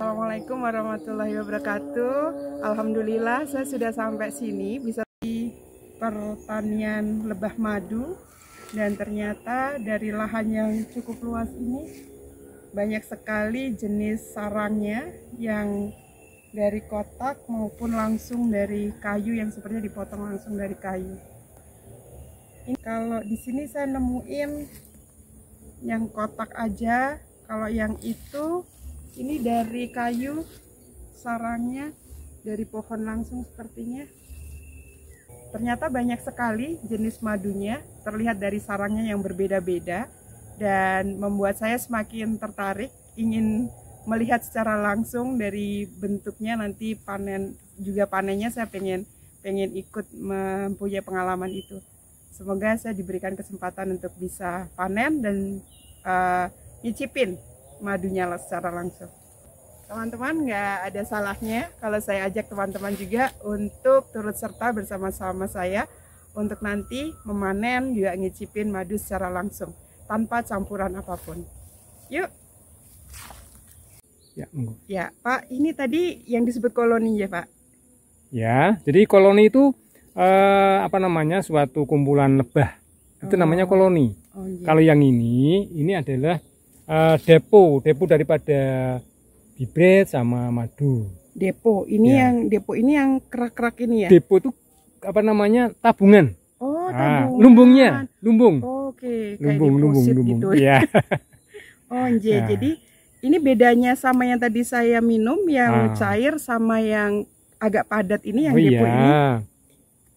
Assalamualaikum warahmatullahi wabarakatuh. Alhamdulillah saya sudah sampai sini bisa di pertanian lebah madu dan ternyata dari lahan yang cukup luas ini banyak sekali jenis sarangnya yang dari kotak maupun langsung dari kayu yang sepertinya dipotong langsung dari kayu. Ini kalau di sini saya nemuin yang kotak aja, kalau yang itu ini dari kayu sarangnya dari pohon langsung sepertinya ternyata banyak sekali jenis madunya terlihat dari sarangnya yang berbeda-beda dan membuat saya semakin tertarik ingin melihat secara langsung dari bentuknya nanti panen juga panennya saya pengen pengen ikut mempunyai pengalaman itu semoga saya diberikan kesempatan untuk bisa panen dan uh, nyicipin madunya secara langsung. Teman-teman nggak ada salahnya kalau saya ajak teman-teman juga untuk turut serta bersama-sama saya untuk nanti memanen juga ngicipin madu secara langsung tanpa campuran apapun. Yuk. Ya, tunggu. Ya, Pak, ini tadi yang disebut koloni ya, Pak. Ya, jadi koloni itu eh, apa namanya? suatu kumpulan lebah. Itu oh. namanya koloni. Oh, iya. Kalau yang ini, ini adalah uh, depo, depo daripada bibit sama madu. Depo, ini ya. yang depo ini yang kerak-kerak ini ya. Depo itu apa namanya? tabungan. Oh, ah, tabungan. lumbungnya, lumbung. Oh, Oke, okay. Kayak lumbung, lumbung, lumbung. Gitu. Ya. Iya. oh, nje. Nah. Jadi ini bedanya sama yang tadi saya minum yang nah. cair sama yang agak padat ini yang oh, depo iya. ini.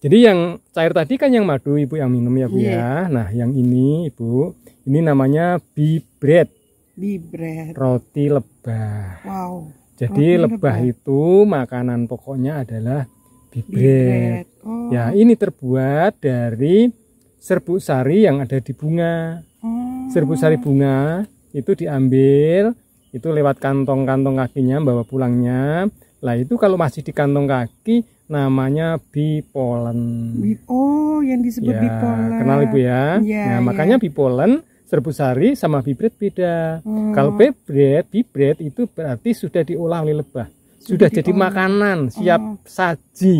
Jadi yang cair tadi kan yang madu ibu yang minum ya bu yeah. ya. Nah yang ini ibu ini namanya bibret. Bibret. Roti lebah. Wow. Jadi roti lebah, lebah itu makanan pokoknya adalah bibret. Oh. Ya, ini terbuat dari serbuk sari yang ada di bunga. Oh. Serbuk sari bunga itu diambil, itu lewat kantong-kantong kakinya bawa pulangnya. Lah itu kalau masih di kantong kaki namanya bipolen. Oh, yang disebut ya, bipolen. Kenal Ibu ya? ya nah, ya. makanya bipolen serbusari sama bibret beda. Hmm. Kalau bibret, bibret itu berarti sudah diolah oleh lebah. Sudah, sudah jadi makanan, siap hmm. saji.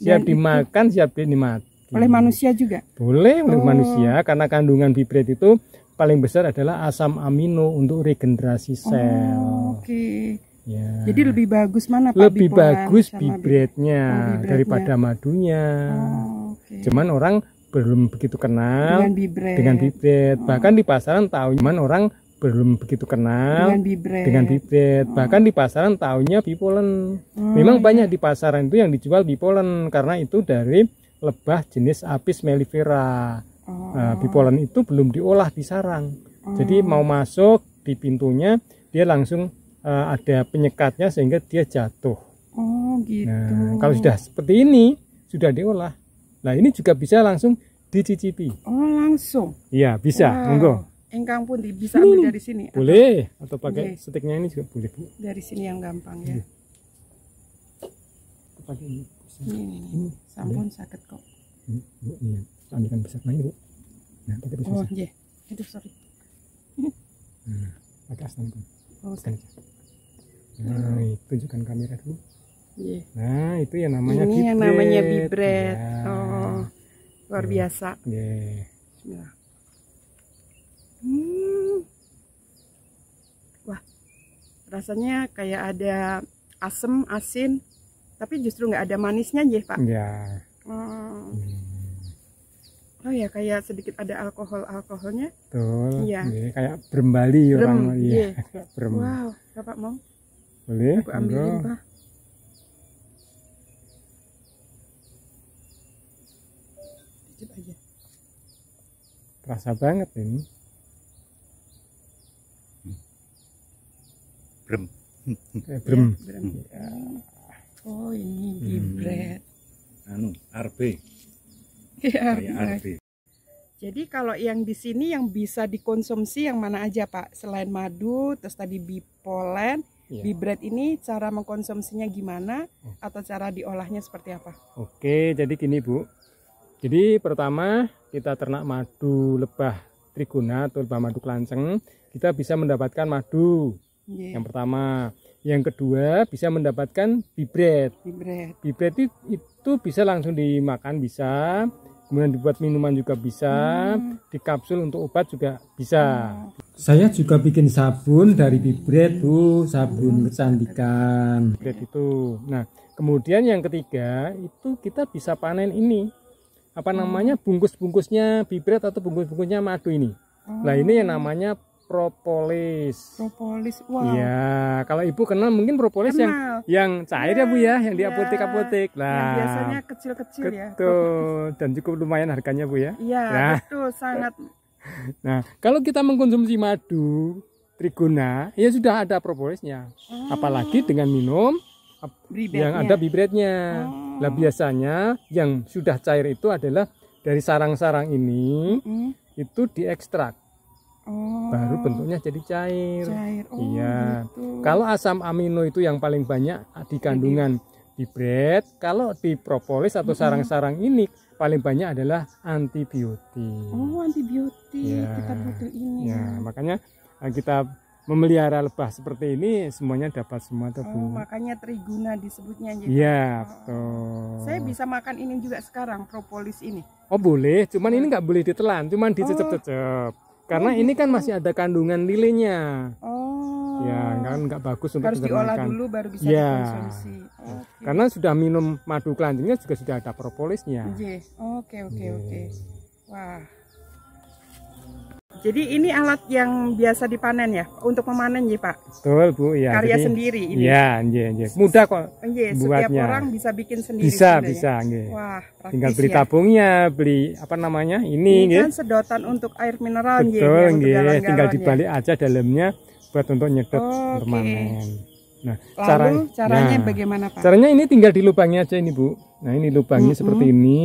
Siap Dan dimakan, itu. siap dinikmati. Oleh manusia juga? Boleh oleh oh. manusia karena kandungan bibret itu paling besar adalah asam amino untuk regenerasi oh, sel. Oh, Oke. Okay. Ya. Jadi lebih bagus mana Pak? Lebih bagus bibretnya, oh, daripada madunya. Oh, okay. Cuman orang belum begitu kenal dengan bibret, dengan bibret. Oh. bahkan di pasaran tahu cuman orang belum begitu kenal dengan bibret, dengan bibret. Oh. bahkan di pasaran tahunya bipolen oh, memang iya. banyak di pasaran itu yang dijual bipolen karena itu dari lebah jenis apis mellifera oh. nah, bipolen itu belum diolah di sarang oh. jadi mau masuk di pintunya dia langsung uh, ada penyekatnya sehingga dia jatuh oh gitu nah, kalau sudah seperti ini sudah diolah Nah, ini juga bisa langsung dicicipi. Oh, langsung. Iya, bisa. Wow. Monggo. Engkang pun bisa ambil hmm. dari sini. Boleh, atau, atau iya. pakai okay. stiknya ini juga boleh, Bu. Dari sini yang gampang ya. Iya. Pakai ini. Ini, ini, Sampun sakit kok. Ini, Ambilkan besar main, Bu. Nah, pakai besar. Oh, iya. itu sorry. nah, pakai asam pun Oh, Nah, tunjukkan kamera dulu. Yeah. Nah, itu yang namanya ini bibret. Ini yang namanya iya. bibret. Ya biasa. Yeah. Ya. Hmm. Wah, rasanya kayak ada asem, asin, tapi justru nggak ada manisnya aja, Pak. Yeah. Hmm. hmm. Oh ya kayak sedikit ada alkohol alkoholnya. Betul. Ya. Iya. Ya, kayak berembali Brem, orang. Iya. Berem. Wow, Bapak mau? Boleh. Aku ambilin, Pak. kerasa banget ini brem eh, brem, ya, ya. oh ini gibret hmm. anu RB iya, RB jadi kalau yang di sini yang bisa dikonsumsi yang mana aja Pak selain madu terus tadi bipolen Ya. Bibret ini cara mengkonsumsinya gimana oh. atau cara diolahnya seperti apa? Oke, jadi gini Bu, jadi pertama kita ternak madu lebah trigona atau lebah madu kelanceng, kita bisa mendapatkan madu. Yeah. Yang pertama, yang kedua bisa mendapatkan bibret. Bibret. Bibret itu bisa langsung dimakan bisa, kemudian dibuat minuman juga bisa, hmm. di kapsul untuk obat juga bisa. Hmm. Saya juga bikin sabun dari bibret bu, sabun hmm. kecantikan. Bibret itu. Nah, kemudian yang ketiga itu kita bisa panen ini apa hmm. namanya bungkus-bungkusnya bibret atau bungkus-bungkusnya madu ini. Oh. Nah, ini yang namanya propolis. Propolis. Wow. Iya, kalau Ibu kenal mungkin propolis kenal. yang yang cair yeah, ya, Bu ya, yang iya. di apotek-apotek. Nah, biasanya kecil-kecil ya. Betul, dan cukup lumayan harganya Bu ya. Iya, nah. betul, sangat. Nah, kalau kita mengkonsumsi madu trigona, ya sudah ada propolisnya. Oh. Apalagi dengan minum yang ada bibretnya. Oh Nah biasanya yang sudah cair itu adalah dari sarang-sarang ini hmm. itu diekstrak. Oh. Baru bentuknya jadi cair. Cair. Oh, iya. Gitu. Kalau asam amino itu yang paling banyak di kandungan di bread, kalau di propolis atau sarang-sarang hmm. ini paling banyak adalah antibiotik. Oh, antibiotik. Ya. Kita butuh ini. Ya, makanya kita memelihara lebah seperti ini semuanya dapat semua tuh oh, makanya triguna disebutnya jadi gitu. iya oh, oh, oh. betul saya bisa makan ini juga sekarang propolis ini oh boleh cuman ini nggak boleh ditelan cuman dicecep-cecep oh. karena oh, ini kan gitu. masih ada kandungan lilinnya oh ya kan nggak bagus untuk harus diolah dulu baru bisa ya. dikonsumsi okay. karena sudah minum madu kelanjutnya juga sudah ada propolisnya oke oke oke iya. wah jadi ini alat yang biasa dipanen ya untuk memanen ya Pak. Betul Bu ya. Karya jadi, sendiri ini. Iya, anjir, anjir. Mudah kok. Iya, setiap orang bisa bikin sendiri. Bisa, bisa, anjir. Wah, praktis, Tinggal beli ya. tabungnya, beli apa namanya? Ini, ini kan sedotan untuk air mineral Betul, ya, Tinggal dibalik aja dalamnya buat untuk nyedot oh, Nah, Lalu, cara, caranya nah, bagaimana Pak? Caranya ini tinggal di lubangnya aja ini Bu. Nah, ini lubangnya mm -hmm. seperti ini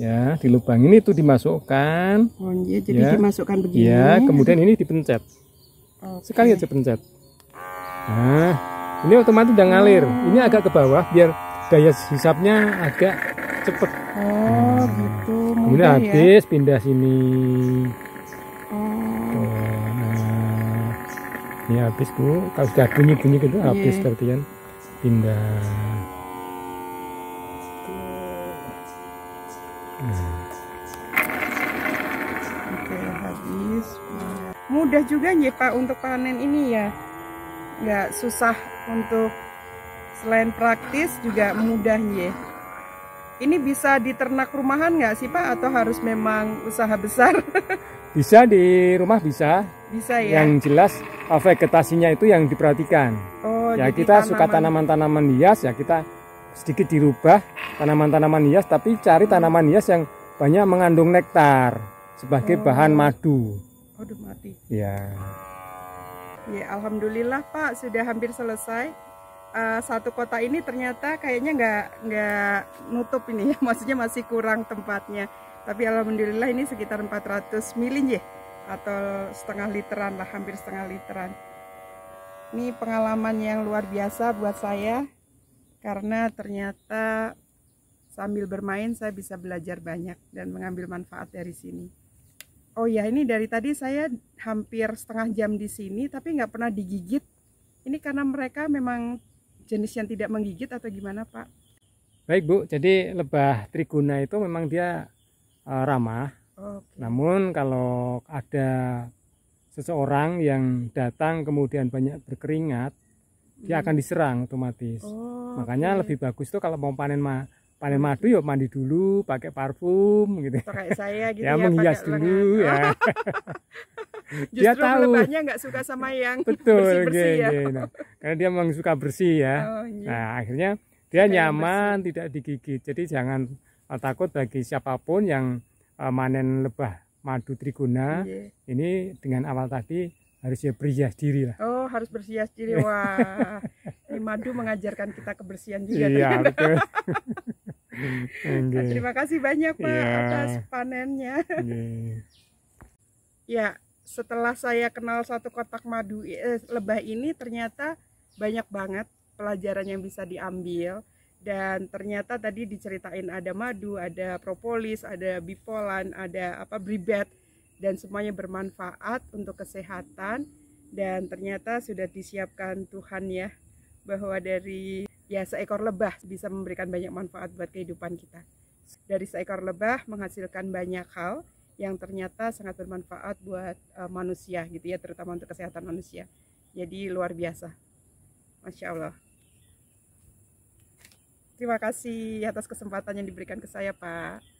ya di lubang ini itu dimasukkan oh, iya, jadi ya. dimasukkan begini ya kemudian ini dipencet okay. sekali aja pencet nah ini otomatis udah ngalir ini oh. agak ke bawah biar daya hisapnya agak cepet oh nah. gitu kemudian ya. habis pindah sini oh. nah ini habis bu kalau sudah bunyi bunyi gitu habis yeah. Iya. kemudian pindah oke habis mudah juga ya Pak untuk panen ini ya nggak susah untuk selain praktis juga mudah ya ini bisa diternak rumahan nggak sih Pak atau harus memang usaha besar? bisa di rumah bisa. Bisa ya. Yang jelas vegetasinya itu yang diperhatikan. Oh, ya kita tanaman. suka tanaman-tanaman hias ya kita sedikit dirubah tanaman-tanaman hias tapi cari tanaman hias yang banyak mengandung nektar sebagai oh. bahan madu. Aduh oh, mati. Ya. Ya alhamdulillah Pak sudah hampir selesai. Uh, satu kota ini ternyata kayaknya nggak nggak nutup ini ya, maksudnya masih kurang tempatnya. Tapi alhamdulillah ini sekitar 400 mili ya, atau setengah literan lah, hampir setengah literan. Ini pengalaman yang luar biasa buat saya karena ternyata sambil bermain saya bisa belajar banyak dan mengambil manfaat dari sini. Oh ya, ini dari tadi saya hampir setengah jam di sini tapi nggak pernah digigit. Ini karena mereka memang jenis yang tidak menggigit atau gimana Pak? Baik Bu, jadi lebah triguna itu memang dia uh, ramah. okay. Namun kalau ada seseorang yang datang kemudian banyak berkeringat, dia akan diserang otomatis. Oh, Makanya okay. lebih bagus tuh kalau mau panen ma panen madu ya mandi dulu pakai parfum gitu. Kayak saya gitu ya, ya menghias dulu lengan. Oh. ya. Justru dia tahu. lebahnya nggak suka sama yang betul bersih, -bersih gini, ya. Nah, karena dia memang suka bersih ya. Oh, iya. Nah akhirnya dia Kayak nyaman tidak digigit. Jadi jangan eh, takut bagi siapapun yang uh, manen lebah madu trigona yeah. ini dengan awal tadi harusnya ya berhias diri lah. Oh, harus berhias diri. Wah, ini madu mengajarkan kita kebersihan juga. Iya, betul. nah, terima kasih banyak Pak yeah. atas panennya. Yeah. ya, setelah saya kenal satu kotak madu eh, lebah ini ternyata banyak banget pelajaran yang bisa diambil dan ternyata tadi diceritain ada madu, ada propolis, ada bipolan, ada apa bribet dan semuanya bermanfaat untuk kesehatan dan ternyata sudah disiapkan Tuhan ya bahwa dari ya seekor lebah bisa memberikan banyak manfaat buat kehidupan kita. Dari seekor lebah menghasilkan banyak hal yang ternyata sangat bermanfaat buat uh, manusia gitu ya terutama untuk kesehatan manusia. Jadi luar biasa. Masya Allah. Terima kasih atas kesempatan yang diberikan ke saya, Pak.